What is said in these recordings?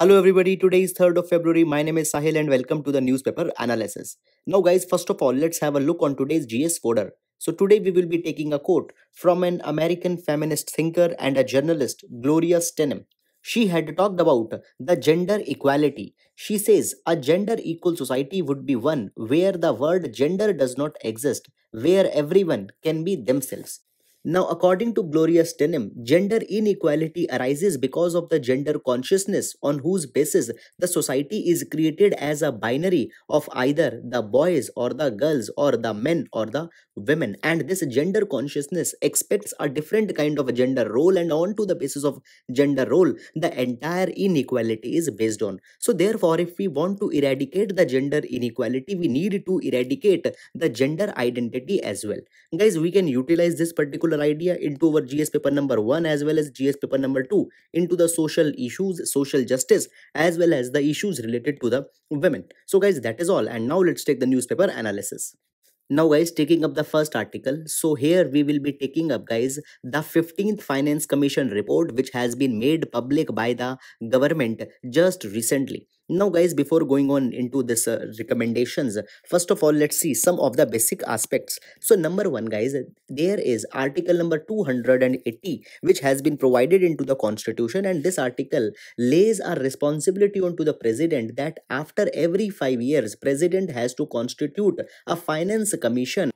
Hello everybody, today is 3rd of February. My name is Sahil and welcome to the newspaper analysis. Now guys, first of all, let's have a look on today's GS coder. So today we will be taking a quote from an American feminist thinker and a journalist, Gloria Steinem. She had talked about the gender equality. She says a gender equal society would be one where the word gender does not exist, where everyone can be themselves. Now, according to Gloria Steinem, gender inequality arises because of the gender consciousness on whose basis the society is created as a binary of either the boys or the girls or the men or the women. And this gender consciousness expects a different kind of gender role, and on to the basis of gender role, the entire inequality is based on. So, therefore, if we want to eradicate the gender inequality, we need to eradicate the gender identity as well. Guys, we can utilize this particular particular idea into our GS paper number 1 as well as GS paper number 2 into the social issues, social justice as well as the issues related to the women. So guys that is all and now let's take the newspaper analysis. Now guys taking up the first article so here we will be taking up guys the 15th finance commission report which has been made public by the government just recently now guys before going on into this uh, recommendations first of all let's see some of the basic aspects so number one guys there is article number 280 which has been provided into the constitution and this article lays a responsibility onto the president that after every five years president has to constitute a finance commission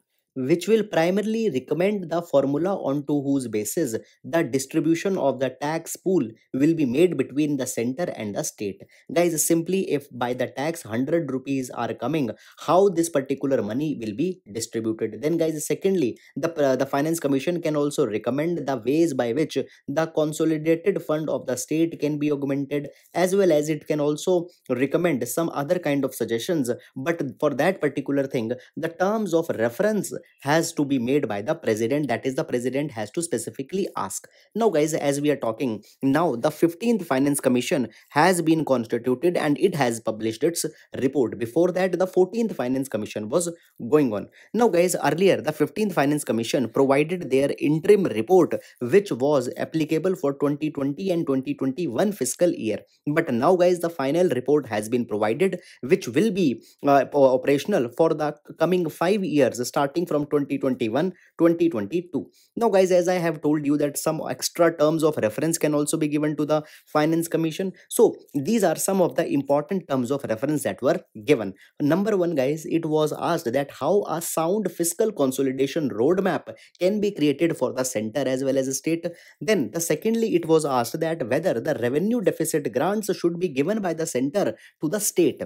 which will primarily recommend the formula onto whose basis the distribution of the tax pool will be made between the center and the state. Guys, simply if by the tax 100 rupees are coming, how this particular money will be distributed. Then guys, secondly, the, uh, the Finance Commission can also recommend the ways by which the consolidated fund of the state can be augmented as well as it can also recommend some other kind of suggestions. But for that particular thing, the terms of reference has to be made by the president that is the president has to specifically ask now guys as we are talking now the 15th finance commission has been constituted and it has published its report before that the 14th finance commission was going on now guys earlier the 15th finance commission provided their interim report which was applicable for 2020 and 2021 fiscal year but now guys the final report has been provided which will be uh, operational for the coming 5 years starting from from 2021-2022. Now guys, as I have told you that some extra terms of reference can also be given to the Finance Commission. So these are some of the important terms of reference that were given. Number one guys, it was asked that how a sound fiscal consolidation roadmap can be created for the center as well as state. Then the secondly, it was asked that whether the revenue deficit grants should be given by the center to the state.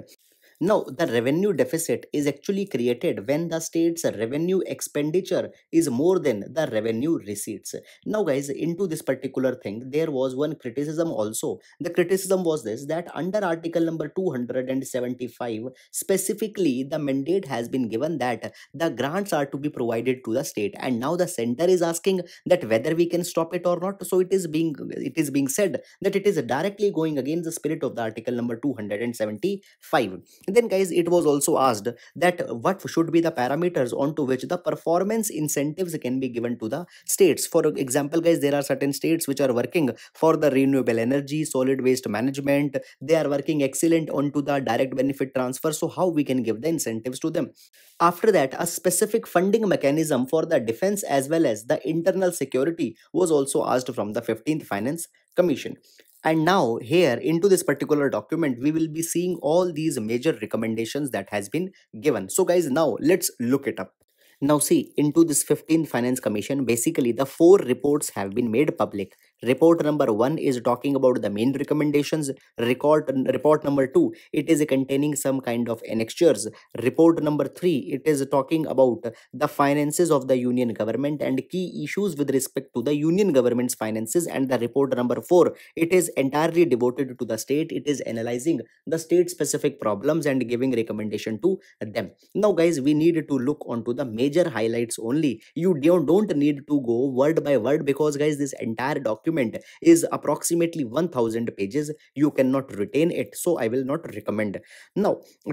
Now, the revenue deficit is actually created when the state's revenue expenditure is more than the revenue receipts. Now, guys, into this particular thing, there was one criticism also. The criticism was this that under article number 275, specifically the mandate has been given that the grants are to be provided to the state. And now the center is asking that whether we can stop it or not. So it is being it is being said that it is directly going against the spirit of the article number 275 then guys, it was also asked that what should be the parameters onto which the performance incentives can be given to the states. For example, guys, there are certain states which are working for the renewable energy, solid waste management. They are working excellent onto the direct benefit transfer. So how we can give the incentives to them. After that, a specific funding mechanism for the defense as well as the internal security was also asked from the 15th Finance Commission. And now here into this particular document, we will be seeing all these major recommendations that has been given. So guys, now let's look it up. Now see, into this 15 Finance Commission, basically the four reports have been made public Report number one is talking about the main recommendations. Record, report number two, it is containing some kind of annexures. Report number three, it is talking about the finances of the union government and key issues with respect to the union government's finances. And the report number four, it is entirely devoted to the state. It is analyzing the state specific problems and giving recommendation to them. Now guys, we need to look onto the major highlights only. You don't need to go word by word because guys, this entire document document is approximately 1000 pages you cannot retain it so i will not recommend now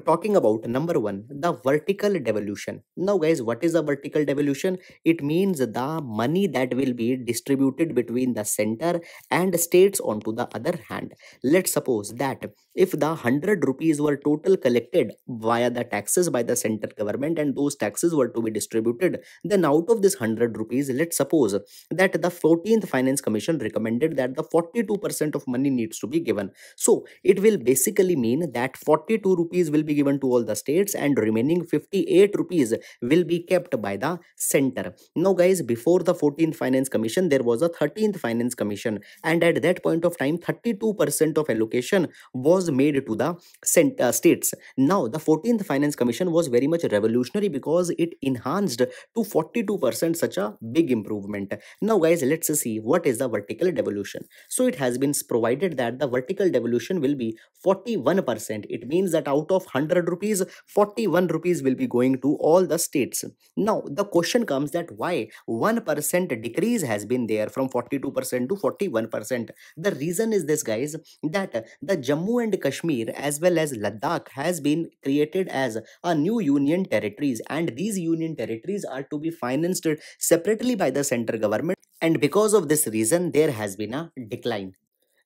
talking about number 1 the vertical devolution now guys what is a vertical devolution it means the money that will be distributed between the center and states onto the other hand let's suppose that if the 100 rupees were total collected via the taxes by the central government and those taxes were to be distributed, then out of this 100 rupees, let's suppose that the 14th Finance Commission recommended that the 42% of money needs to be given. So it will basically mean that 42 rupees will be given to all the states and remaining 58 rupees will be kept by the center. Now guys, before the 14th Finance Commission, there was a 13th Finance Commission and at that point of time, 32% of allocation was made to the cent, uh, states. Now, the 14th Finance Commission was very much revolutionary because it enhanced to 42% such a big improvement. Now, guys, let's see what is the vertical devolution. So, it has been provided that the vertical devolution will be 41%. It means that out of 100 rupees, 41 rupees will be going to all the states. Now, the question comes that why 1% decrease has been there from 42% to 41%. The reason is this, guys, that the Jammu and Kashmir as well as Ladakh has been created as a new union territories and these union territories are to be financed separately by the centre government and because of this reason there has been a decline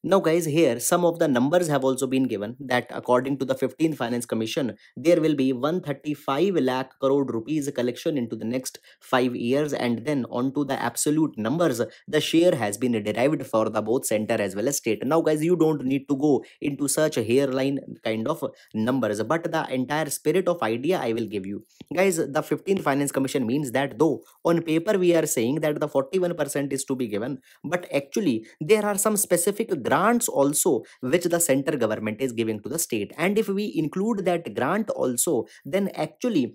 now guys, here some of the numbers have also been given that according to the 15th Finance Commission, there will be 135 lakh crore rupees collection into the next 5 years and then onto the absolute numbers, the share has been derived for the both center as well as state. Now guys, you don't need to go into such a hairline kind of numbers, but the entire spirit of idea I will give you. Guys, the 15th Finance Commission means that though on paper we are saying that the 41% is to be given, but actually there are some specific grants also which the center government is giving to the state and if we include that grant also then actually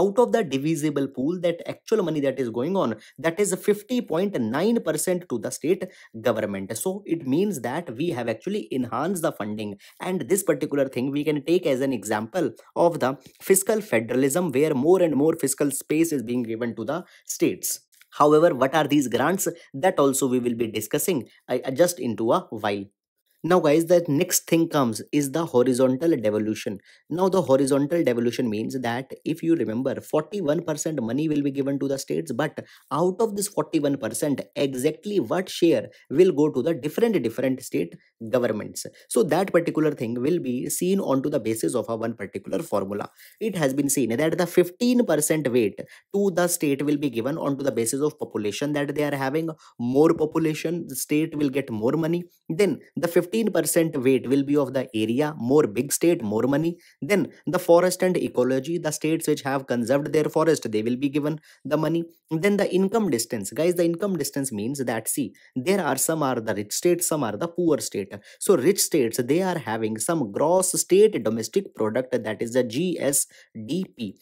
out of the divisible pool that actual money that is going on that is 50.9% to the state government so it means that we have actually enhanced the funding and this particular thing we can take as an example of the fiscal federalism where more and more fiscal space is being given to the states However, what are these grants? That also we will be discussing uh, just into a while. Now, guys, the next thing comes is the horizontal devolution. Now, the horizontal devolution means that if you remember, 41% money will be given to the states, but out of this 41%, exactly what share will go to the different different state governments. So that particular thing will be seen onto the basis of a one particular formula. It has been seen that the 15% weight to the state will be given onto the basis of population that they are having. More population, the state will get more money. Then the 15 15% weight will be of the area, more big state, more money. Then the forest and ecology, the states which have conserved their forest, they will be given the money. Then the income distance, guys, the income distance means that see, there are some are the rich states, some are the poor state. So rich states, they are having some gross state domestic product that is the GSDP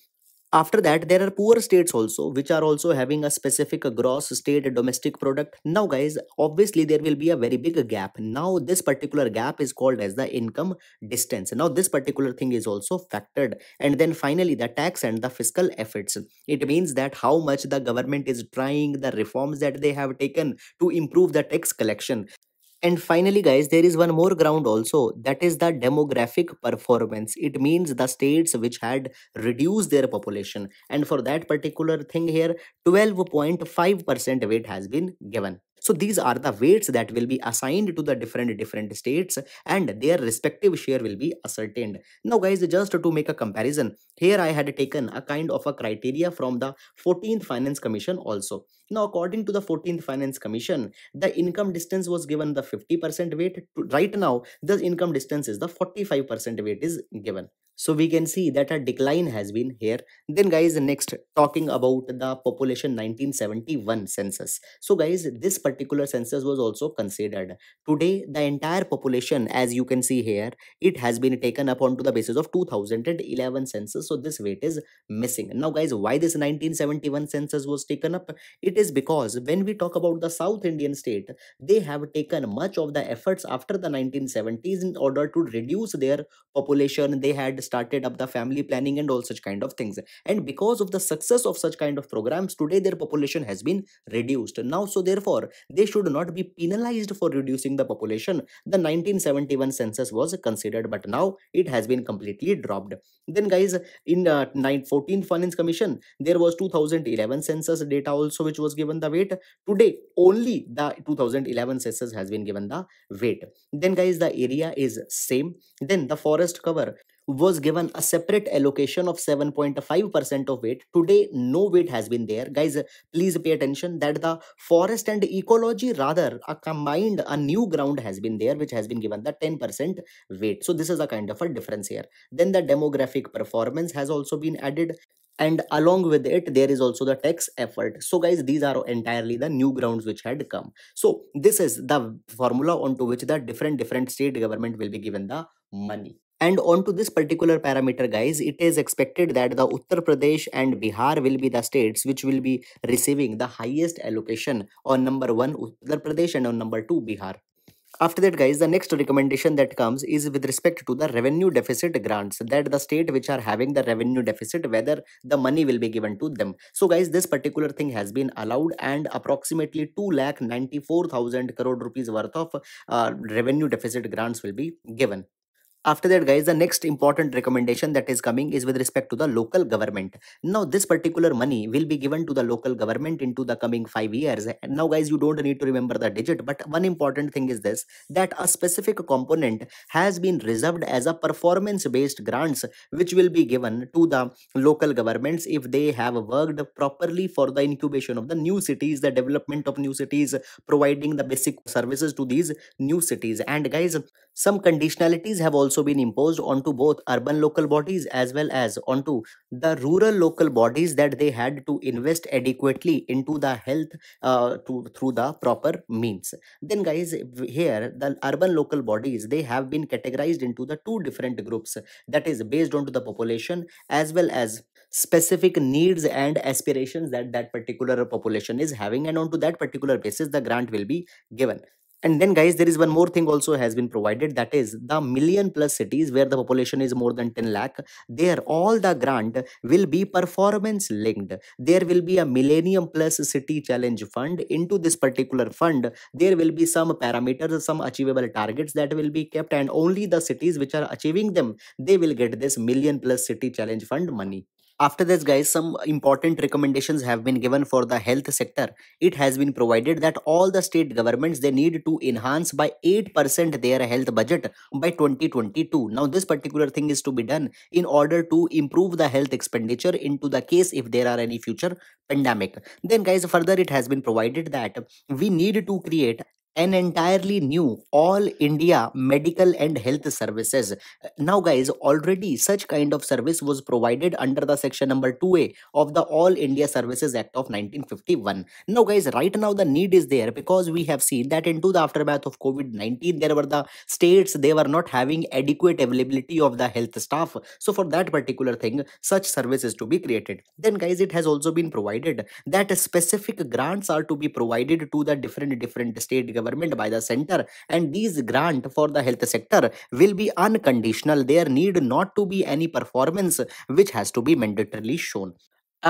after that, there are poor states also, which are also having a specific gross state domestic product. Now, guys, obviously there will be a very big gap. Now, this particular gap is called as the income distance. Now, this particular thing is also factored. And then finally, the tax and the fiscal efforts. It means that how much the government is trying, the reforms that they have taken to improve the tax collection. And finally, guys, there is one more ground also that is the demographic performance. It means the states which had reduced their population. And for that particular thing here, 12.5% weight has been given. So these are the weights that will be assigned to the different different states and their respective share will be ascertained. Now guys, just to make a comparison, here I had taken a kind of a criteria from the 14th Finance Commission also. Now according to the 14th Finance Commission, the income distance was given the 50% weight. Right now, the income distance is the 45% weight is given. So we can see that a decline has been here. Then guys, next talking about the population 1971 census. So guys, this particular census was also considered. Today, the entire population, as you can see here, it has been taken up onto the basis of 2011 census. So this weight is missing. Now guys, why this 1971 census was taken up? It is because when we talk about the South Indian state, they have taken much of the efforts after the 1970s in order to reduce their population. They had started up the family planning and all such kind of things and because of the success of such kind of programs today their population has been reduced now so therefore they should not be penalized for reducing the population the 1971 census was considered but now it has been completely dropped then guys in uh, 14 finance commission there was 2011 census data also which was given the weight today only the 2011 census has been given the weight then guys the area is same then the forest cover was given a separate allocation of 7.5% of it. Today, no weight has been there. Guys, please pay attention that the forest and ecology rather a combined, a new ground has been there which has been given the 10% weight. So this is a kind of a difference here. Then the demographic performance has also been added and along with it there is also the tax effort so guys these are entirely the new grounds which had come so this is the formula onto which the different different state government will be given the money and on to this particular parameter, guys, it is expected that the Uttar Pradesh and Bihar will be the states which will be receiving the highest allocation on number one, Uttar Pradesh, and on number two, Bihar. After that, guys, the next recommendation that comes is with respect to the revenue deficit grants that the state which are having the revenue deficit, whether the money will be given to them. So, guys, this particular thing has been allowed, and approximately two lakh ninety four thousand crore rupees worth of uh, revenue deficit grants will be given. After that guys, the next important recommendation that is coming is with respect to the local government. Now this particular money will be given to the local government into the coming 5 years. And now guys, you don't need to remember the digit but one important thing is this that a specific component has been reserved as a performance based grants which will be given to the local governments if they have worked properly for the incubation of the new cities, the development of new cities, providing the basic services to these new cities. And guys, some conditionalities have also been imposed onto both urban local bodies as well as onto the rural local bodies that they had to invest adequately into the health uh, to, through the proper means. Then guys, here the urban local bodies, they have been categorized into the two different groups that is based onto the population as well as specific needs and aspirations that that particular population is having and onto that particular basis the grant will be given and then, guys, there is one more thing also has been provided that is the million plus cities where the population is more than 10 lakh. There, all the grant will be performance linked. There will be a millennium plus city challenge fund. Into this particular fund, there will be some parameters, some achievable targets that will be kept, and only the cities which are achieving them, they will get this million plus city challenge fund money. After this, guys, some important recommendations have been given for the health sector. It has been provided that all the state governments they need to enhance by 8% their health budget by 2022. Now, this particular thing is to be done in order to improve the health expenditure into the case if there are any future pandemic. Then, guys, further it has been provided that we need to create an entirely new all india medical and health services now guys already such kind of service was provided under the section number 2a of the all india services act of 1951 now guys right now the need is there because we have seen that into the aftermath of covid-19 there were the states they were not having adequate availability of the health staff so for that particular thing such services to be created then guys it has also been provided that specific grants are to be provided to the different different state governments government by the center and these grant for the health sector will be unconditional. There need not to be any performance which has to be mandatorily shown.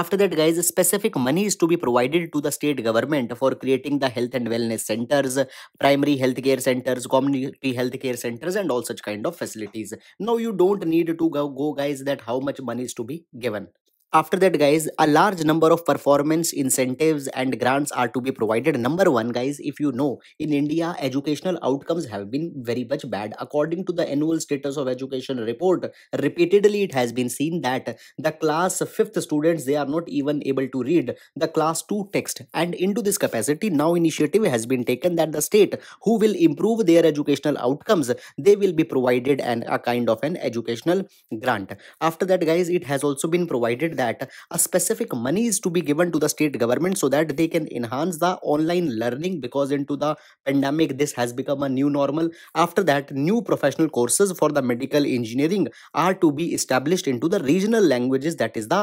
After that, guys, specific money is to be provided to the state government for creating the health and wellness centers, primary healthcare centers, community healthcare centers, and all such kind of facilities. Now, you don't need to go, go guys, that how much money is to be given. After that, guys, a large number of performance incentives and grants are to be provided. Number one, guys, if you know, in India, educational outcomes have been very much bad. According to the annual status of education report, repeatedly it has been seen that the class fifth students, they are not even able to read the class two text. And into this capacity, now initiative has been taken that the state who will improve their educational outcomes, they will be provided an, a kind of an educational grant. After that, guys, it has also been provided that that a specific money is to be given to the state government so that they can enhance the online learning because into the pandemic this has become a new normal after that new professional courses for the medical engineering are to be established into the regional languages that is the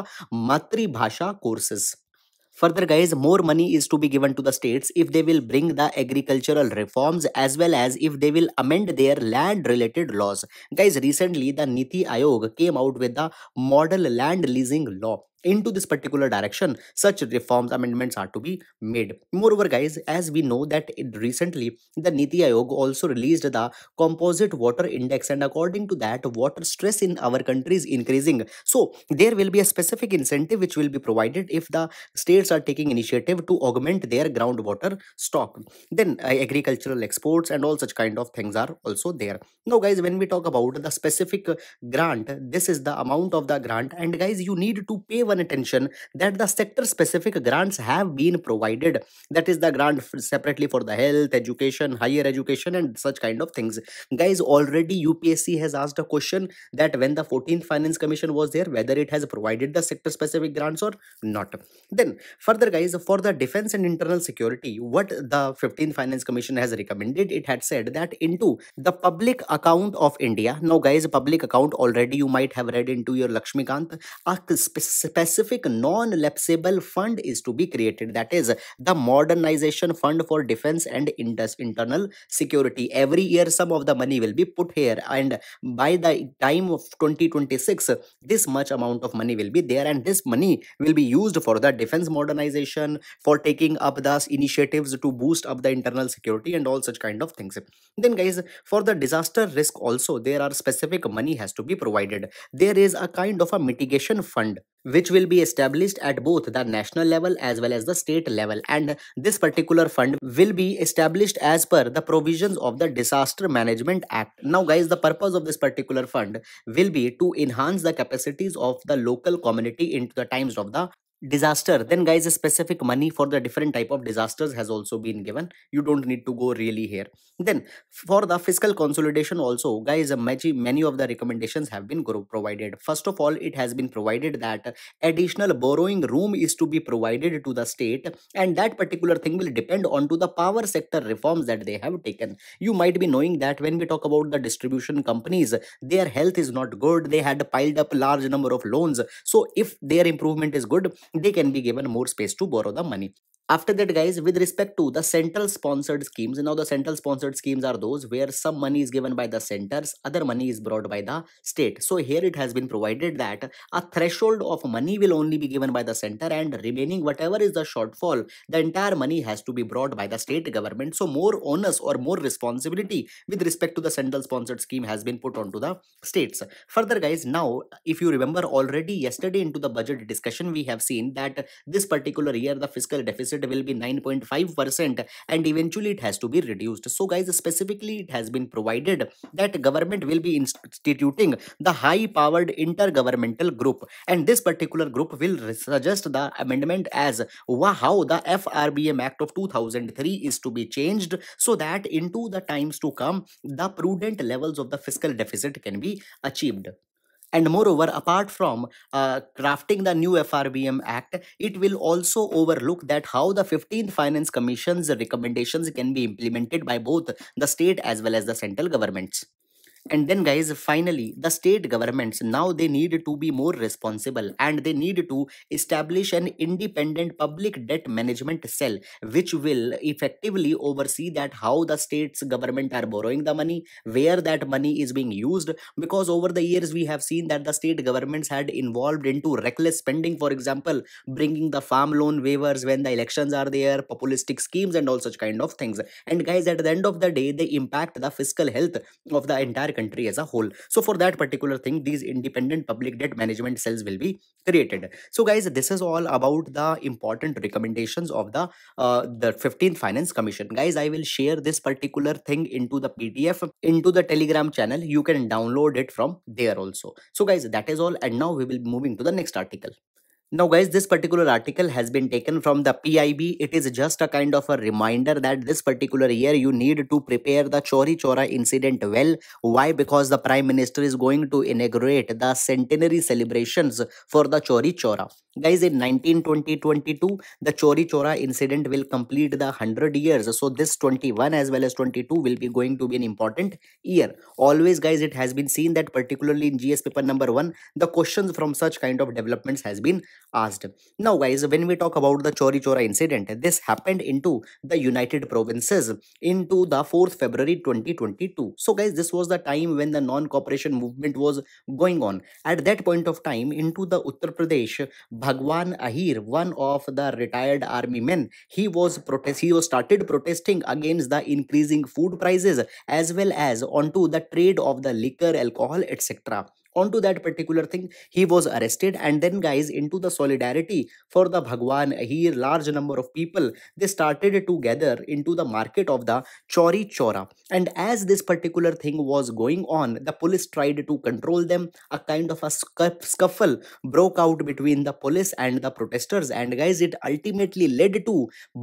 matri bhasha courses Further guys, more money is to be given to the states if they will bring the agricultural reforms as well as if they will amend their land related laws. Guys, recently the Niti Ayog came out with the model land leasing law into this particular direction such reforms amendments are to be made moreover guys as we know that recently the niti ayog also released the composite water index and according to that water stress in our country is increasing so there will be a specific incentive which will be provided if the states are taking initiative to augment their groundwater stock then uh, agricultural exports and all such kind of things are also there now guys when we talk about the specific grant this is the amount of the grant and guys you need to pay attention that the sector specific grants have been provided that is the grant separately for the health education higher education and such kind of things guys already upsc has asked a question that when the 14th finance commission was there whether it has provided the sector specific grants or not then further guys for the defense and internal security what the 15th finance commission has recommended it had said that into the public account of india now guys public account already you might have read into your lakshmikant a specific specific non-lapsable fund is to be created that is the modernization fund for defense and internal security every year some of the money will be put here and by the time of 2026 this much amount of money will be there and this money will be used for the defense modernization for taking up the initiatives to boost up the internal security and all such kind of things then guys for the disaster risk also there are specific money has to be provided there is a kind of a mitigation fund which will be established at both the national level as well as the state level and this particular fund will be established as per the provisions of the disaster management act now guys the purpose of this particular fund will be to enhance the capacities of the local community into the times of the disaster then guys a specific money for the different type of disasters has also been given you don't need to go really here then for the fiscal consolidation also guys many of the recommendations have been provided first of all it has been provided that additional borrowing room is to be provided to the state and that particular thing will depend on to the power sector reforms that they have taken you might be knowing that when we talk about the distribution companies their health is not good they had piled up large number of loans so if their improvement is good they can be given more space to borrow the money. After that, guys, with respect to the central sponsored schemes, now the central sponsored schemes are those where some money is given by the centers, other money is brought by the state. So here it has been provided that a threshold of money will only be given by the center and remaining whatever is the shortfall, the entire money has to be brought by the state government. So more onus or more responsibility with respect to the central sponsored scheme has been put onto the states. Further, guys, now if you remember already yesterday into the budget discussion, we have seen that this particular year the fiscal deficit deficit will be 9.5% and eventually it has to be reduced. So guys, specifically it has been provided that government will be instituting the high powered intergovernmental group and this particular group will suggest the amendment as how the FRBM Act of 2003 is to be changed so that into the times to come the prudent levels of the fiscal deficit can be achieved. And moreover, apart from uh, crafting the new FRBM Act, it will also overlook that how the 15th Finance Commission's recommendations can be implemented by both the state as well as the central governments and then guys finally the state governments now they need to be more responsible and they need to establish an independent public debt management cell which will effectively oversee that how the states government are borrowing the money where that money is being used because over the years we have seen that the state governments had involved into reckless spending for example bringing the farm loan waivers when the elections are there populistic schemes and all such kind of things and guys at the end of the day they impact the fiscal health of the entire entire country as a whole. So for that particular thing, these independent public debt management cells will be created. So guys, this is all about the important recommendations of the uh, the 15th Finance Commission. Guys, I will share this particular thing into the PDF, into the Telegram channel. You can download it from there also. So guys, that is all. And now we will be moving to the next article. Now guys, this particular article has been taken from the PIB. It is just a kind of a reminder that this particular year you need to prepare the Chori Chora incident well. Why? Because the Prime Minister is going to inaugurate the centenary celebrations for the Chori Chora. Guys, in 1920-22, the Chori Chora incident will complete the 100 years. So this 21 as well as 22 will be going to be an important year. Always guys, it has been seen that particularly in GS paper number 1, the questions from such kind of developments has been asked. Now guys, when we talk about the Chori Chora incident, this happened into the United Provinces into the 4th February 2022. So guys, this was the time when the non-cooperation movement was going on. At that point of time, into the Uttar Pradesh, Bhagwan Ahir, one of the retired army men, he was protest he was started protesting against the increasing food prices as well as onto the trade of the liquor, alcohol, etc onto that particular thing he was arrested and then guys into the solidarity for the bhagwan here large number of people they started to gather into the market of the chori chora and as this particular thing was going on the police tried to control them a kind of a scuffle broke out between the police and the protesters and guys it ultimately led to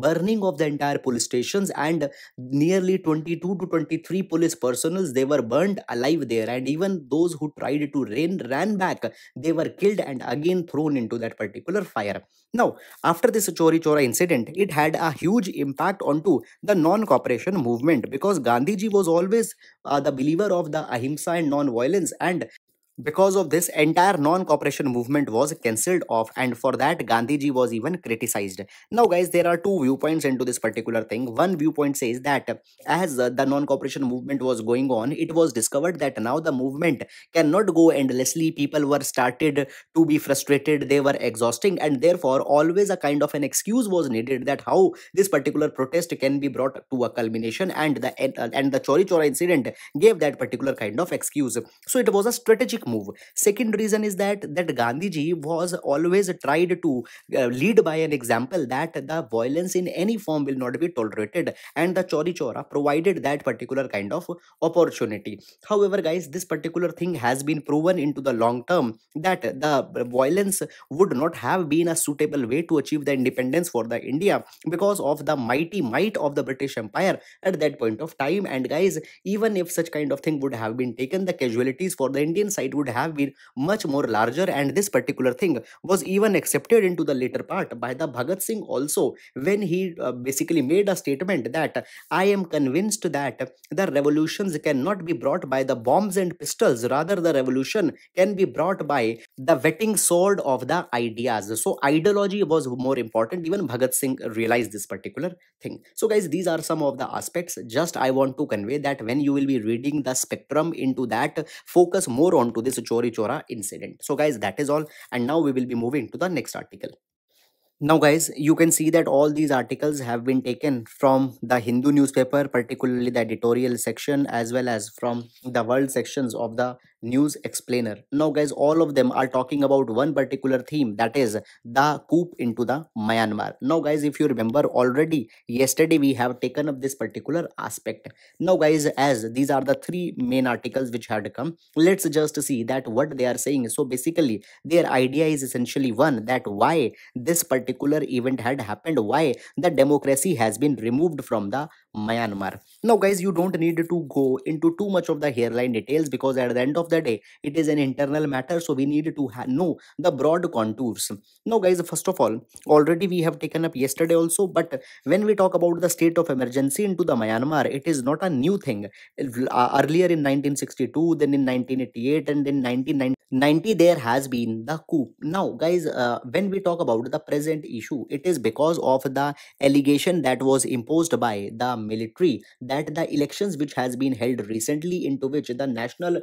burning of the entire police stations and nearly 22 to 23 police personals. they were burned alive there and even those who tried to to rain, ran back. They were killed and again thrown into that particular fire. Now, after this Chori Chora incident, it had a huge impact onto the non-cooperation movement because Gandhiji was always uh, the believer of the ahimsa and non-violence and because of this, entire non-cooperation movement was cancelled off and for that Gandhiji was even criticized. Now guys, there are two viewpoints into this particular thing. One viewpoint says that as the non-cooperation movement was going on, it was discovered that now the movement cannot go endlessly. People were started to be frustrated, they were exhausting and therefore always a kind of an excuse was needed that how this particular protest can be brought to a culmination and the and the Chori Chora incident gave that particular kind of excuse. So it was a strategic strategic move. Second reason is that that Gandhiji was always tried to uh, lead by an example that the violence in any form will not be tolerated, and the Chori Chora provided that particular kind of opportunity. However, guys, this particular thing has been proven into the long term that the violence would not have been a suitable way to achieve the independence for the India because of the mighty might of the British Empire at that point of time. And guys, even if such kind of thing would have been taken, the casualties for the Indian side it would have been much more larger and this particular thing was even accepted into the later part by the Bhagat Singh also when he uh, basically made a statement that I am convinced that the revolutions cannot be brought by the bombs and pistols rather the revolution can be brought by the whetting sword of the ideas so ideology was more important even Bhagat Singh realized this particular thing so guys these are some of the aspects just I want to convey that when you will be reading the spectrum into that focus more onto to this Chori Chora incident. So guys, that is all. And now we will be moving to the next article. Now guys, you can see that all these articles have been taken from the Hindu newspaper, particularly the editorial section as well as from the world sections of the news explainer now guys all of them are talking about one particular theme that is the coup into the myanmar now guys if you remember already yesterday we have taken up this particular aspect now guys as these are the three main articles which had come let's just see that what they are saying so basically their idea is essentially one that why this particular event had happened why the democracy has been removed from the myanmar now guys you don't need to go into too much of the hairline details because at the end of the day it is an internal matter so we need to know the broad contours now guys first of all already we have taken up yesterday also but when we talk about the state of emergency into the myanmar it is not a new thing uh, earlier in 1962 then in 1988 and in 1990 there has been the coup now guys uh, when we talk about the present issue it is because of the allegation that was imposed by the military that the elections which has been held recently into which the national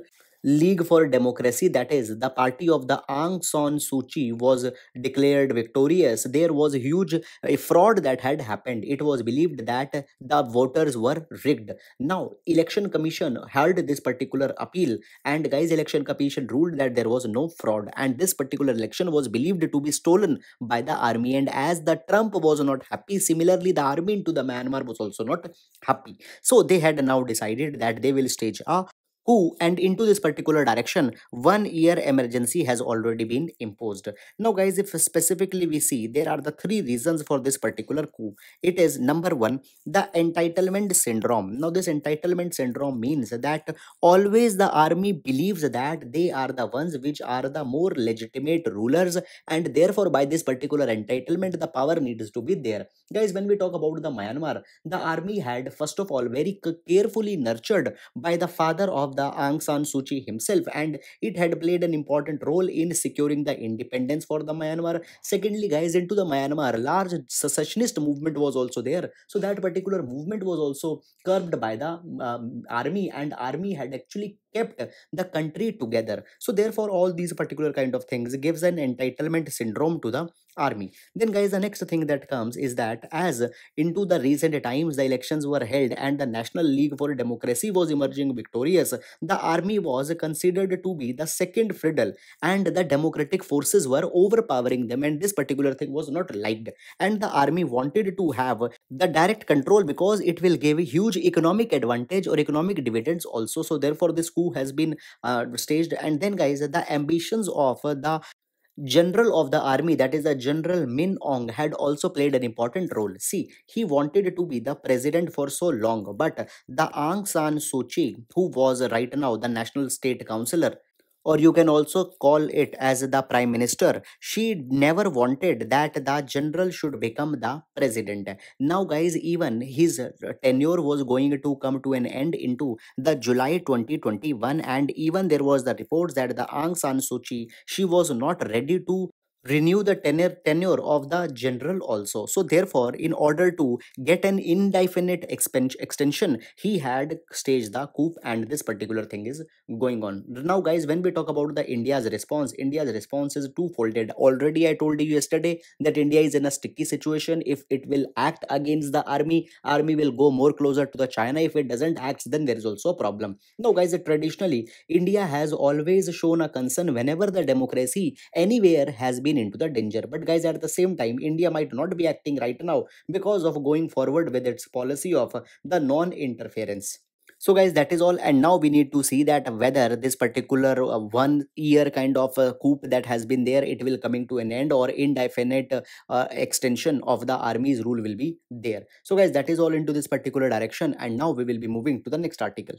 League for Democracy, that is, the party of the Aung San Suu Kyi, was declared victorious. There was a huge uh, fraud that had happened. It was believed that the voters were rigged. Now, Election Commission held this particular appeal, and guys, Election Commission ruled that there was no fraud, and this particular election was believed to be stolen by the army. And as the Trump was not happy, similarly, the army into the Myanmar was also not happy. So they had now decided that they will stage a who and into this particular direction one year emergency has already been imposed now guys if specifically we see there are the three reasons for this particular coup it is number one the entitlement syndrome now this entitlement syndrome means that always the army believes that they are the ones which are the more legitimate rulers and therefore by this particular entitlement the power needs to be there guys when we talk about the myanmar the army had first of all very carefully nurtured by the father of the Aung San Suu Kyi himself and it had played an important role in securing the independence for the Myanmar. Secondly guys into the Myanmar large secessionist movement was also there. So that particular movement was also curbed by the um, army and army had actually kept the country together. So therefore all these particular kind of things gives an entitlement syndrome to the army then guys the next thing that comes is that as into the recent times the elections were held and the national league for democracy was emerging victorious the army was considered to be the second fiddle and the democratic forces were overpowering them and this particular thing was not liked and the army wanted to have the direct control because it will give huge economic advantage or economic dividends also so therefore this coup has been uh, staged and then guys the ambitions of the general of the army, that is a General Min Aung, had also played an important role. See, he wanted to be the president for so long, but the Aung San Suu Kyi, who was right now the National State Councillor, or you can also call it as the prime minister she never wanted that the general should become the president now guys even his uh, tenure was going to come to an end into the july 2021 and even there was the reports that the aung san suu kyi she was not ready to renew the tenure tenure of the general also so therefore in order to get an indefinite extension he had staged the coup and this particular thing is going on now guys when we talk about the india's response india's response is two-folded already i told you yesterday that india is in a sticky situation if it will act against the army army will go more closer to the china if it doesn't act then there is also a problem now guys traditionally india has always shown a concern whenever the democracy anywhere has been been into the danger. But guys, at the same time, India might not be acting right now because of going forward with its policy of uh, the non-interference. So guys, that is all. And now we need to see that whether this particular uh, one year kind of uh, coup that has been there, it will coming to an end or indefinite uh, uh extension of the army's rule will be there. So guys, that is all into this particular direction. And now we will be moving to the next article.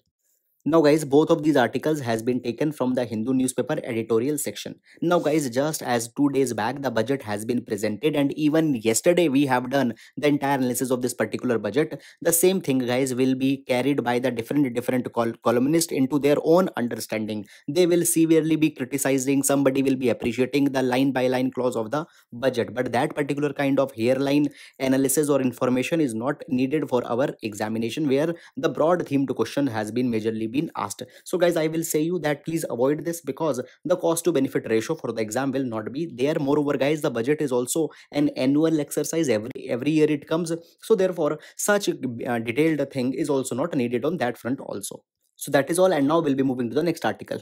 Now guys, both of these articles has been taken from the Hindu newspaper editorial section. Now guys, just as two days back, the budget has been presented and even yesterday we have done the entire analysis of this particular budget. The same thing guys will be carried by the different different col columnists into their own understanding. They will severely be criticizing, somebody will be appreciating the line by line clause of the budget. But that particular kind of hairline analysis or information is not needed for our examination where the broad themed question has been majorly been asked so guys i will say you that please avoid this because the cost to benefit ratio for the exam will not be there moreover guys the budget is also an annual exercise every every year it comes so therefore such uh, detailed thing is also not needed on that front also so that is all and now we'll be moving to the next article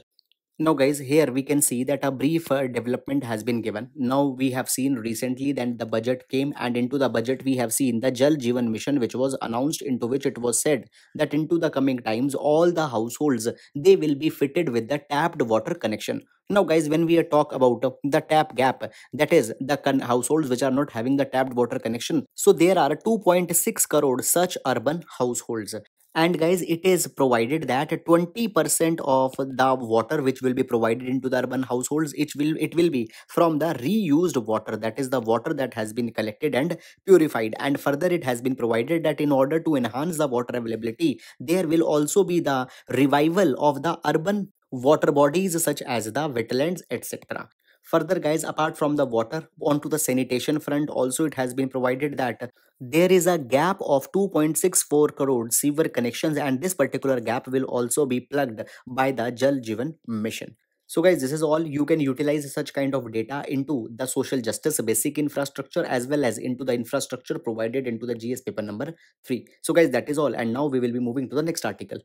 now, guys, here we can see that a brief uh, development has been given. Now, we have seen recently that the budget came, and into the budget, we have seen the Jal Jeevan Mission, which was announced, into which it was said that into the coming times, all the households they will be fitted with the tapped water connection. Now, guys, when we talk about the tap gap, that is the households which are not having the tapped water connection. So, there are 2.6 crore such urban households and guys it is provided that 20% of the water which will be provided into the urban households it will it will be from the reused water that is the water that has been collected and purified and further it has been provided that in order to enhance the water availability there will also be the revival of the urban water bodies such as the wetlands etc Further, guys, apart from the water, onto the sanitation front, also it has been provided that there is a gap of 2.64 crore sewer connections, and this particular gap will also be plugged by the Jal Jeevan Mission. So guys, this is all you can utilize such kind of data into the social justice basic infrastructure as well as into the infrastructure provided into the GS paper number 3. So guys, that is all and now we will be moving to the next article.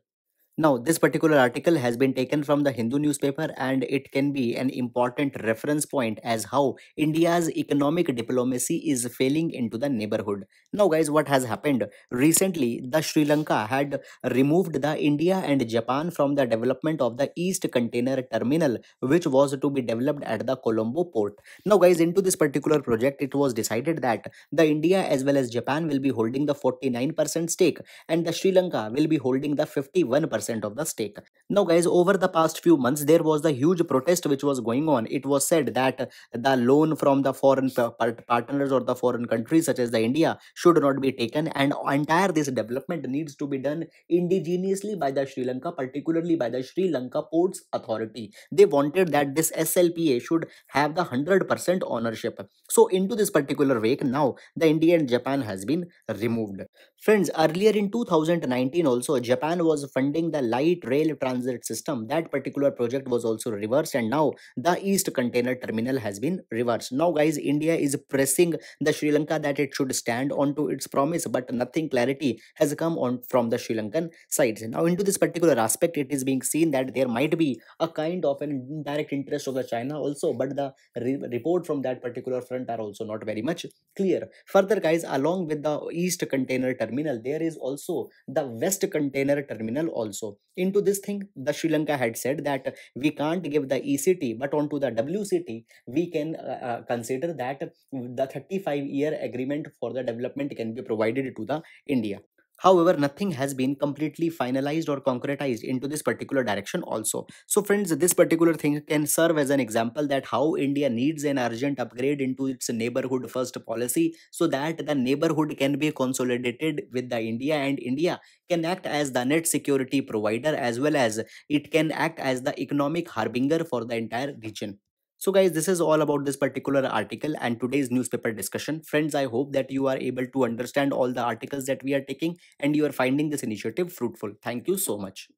Now, this particular article has been taken from the Hindu newspaper and it can be an important reference point as how India's economic diplomacy is failing into the neighborhood. Now, guys, what has happened? Recently, the Sri Lanka had removed the India and Japan from the development of the East Container Terminal, which was to be developed at the Colombo port. Now, guys, into this particular project, it was decided that the India as well as Japan will be holding the 49% stake and the Sri Lanka will be holding the 51% percent of the stake. Now guys, over the past few months, there was the huge protest which was going on. It was said that the loan from the foreign partners or the foreign countries such as the India should not be taken and entire this development needs to be done indigenously by the Sri Lanka, particularly by the Sri Lanka Ports Authority. They wanted that this SLPA should have the 100% ownership. So into this particular wake, now the India and Japan has been removed. Friends, earlier in 2019 also, Japan was funding the light rail transit system, that particular project was also reversed and now the East Container Terminal has been reversed. Now guys, India is pressing the Sri Lanka that it should stand onto its promise but nothing clarity has come on from the Sri Lankan sides. Now into this particular aspect, it is being seen that there might be a kind of an indirect interest of the China also but the re report from that particular front are also not very much clear. Further guys, along with the East Container Terminal, there is also the West Container Terminal also also. Into this thing, the Sri Lanka had said that we can't give the ECT, but onto the WCT, we can uh, uh, consider that the 35 year agreement for the development can be provided to the India. However, nothing has been completely finalized or concretized into this particular direction also. So friends, this particular thing can serve as an example that how India needs an urgent upgrade into its neighborhood first policy so that the neighborhood can be consolidated with the India and India can act as the net security provider as well as it can act as the economic harbinger for the entire region. So guys, this is all about this particular article and today's newspaper discussion. Friends, I hope that you are able to understand all the articles that we are taking and you are finding this initiative fruitful. Thank you so much.